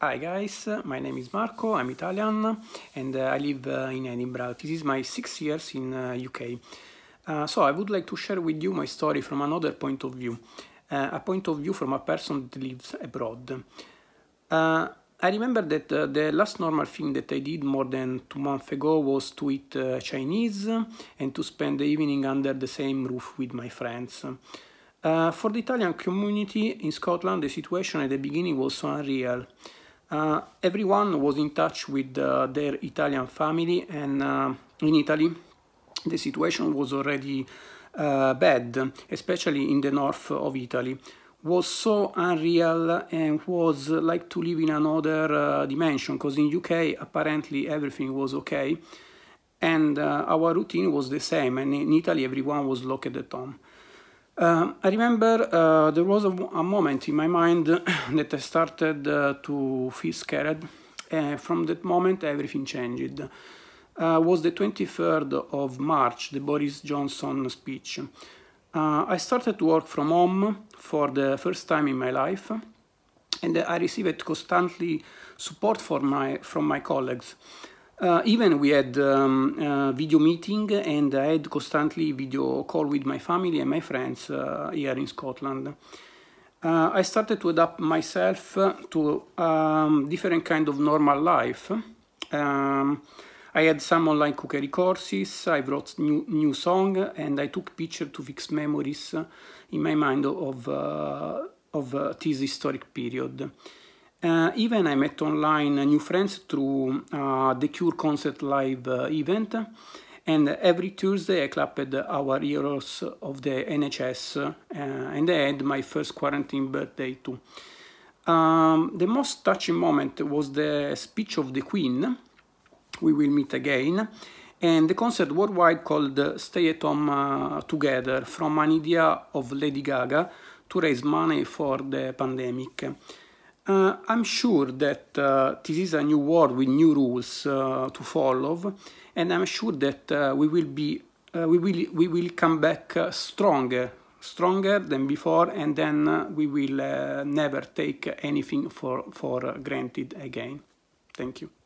Hi guys, my name is Marco, I'm Italian and uh, I live uh, in Edinburgh. This is my six years in uh, UK. Uh, so I would like to share with you my story from another point of view, uh, a point of view from a person that lives abroad. Uh, I remember that the last normal thing that I did more than two months ago was to eat Chinese and to spend the evening under the same roof with my friends. for the Italian community in Scotland, the situation at the beginning was so unreal. Uh, everyone was in touch with uh, their Italian family, and uh, in Italy, the situation was already uh, bad, especially in the north of Italy. Was so unreal and was like to live in another uh, dimension. Because in UK, apparently everything was okay, and uh, our routine was the same. And in Italy, everyone was locked at home. Uh, I remember uh, there was a, a, moment in my mind that I started uh, to feel scared. And from that moment, everything changed. Uh, was the 23rd of March, the Boris Johnson speech. Uh, I started to work from home for the first time in my life, and I received constantly support for my, from my colleagues. Uh, even we had um, uh, video meeting and I had constantly video call with my family and my friends uh, here in Scotland. Uh, I started to adapt myself to um, different kind of normal life. Um, I had some online cookery courses, I wrote new, new song and I took picture to fix memories in my mind of, uh, of uh, this historic period. Uh, even I met online new friends through uh, the Cure Concert Live uh, event, and every Tuesday I clapped our heroes of the NHS, uh, and I had my first quarantine birthday too. Um, the most touching moment was the speech of the Queen, we will meet again, and the concert worldwide called Stay at Home uh, Together, from an idea of Lady Gaga to raise money for the pandemic. Uh, I'm sure that uh, this is a new world with new rules uh, to follow, and I'm sure that uh, we will be uh, we will we will come back uh, stronger, stronger than before, and then we will never take anything for for granted again. Thank you.